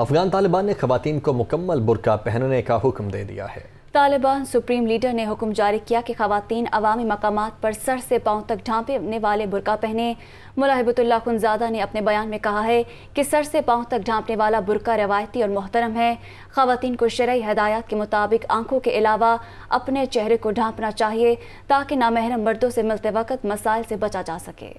अफगान तालिबान ने खातन को मुकम्मल बुरका पहनने का हुक्म दे दिया है तालिबान सुप्रीम लीडर ने हुक्म जारी किया कि खातन अवामी मकाम पर सर से पाँव तक ढांपने वाले बुरका पहने मुलाहिबतुल्ला खुनजादा ने अपने बयान में कहा है कि सर से पाँव तक ढांपने वाला बुरका रवायती और मोहतरम है खातन को शरा हदायत के मुताबिक आंखों के अलावा अपने चेहरे को ढांपना चाहिए ताकि नामहरम मर्दों से मिलते वक्त मसाइल से बचा जा सके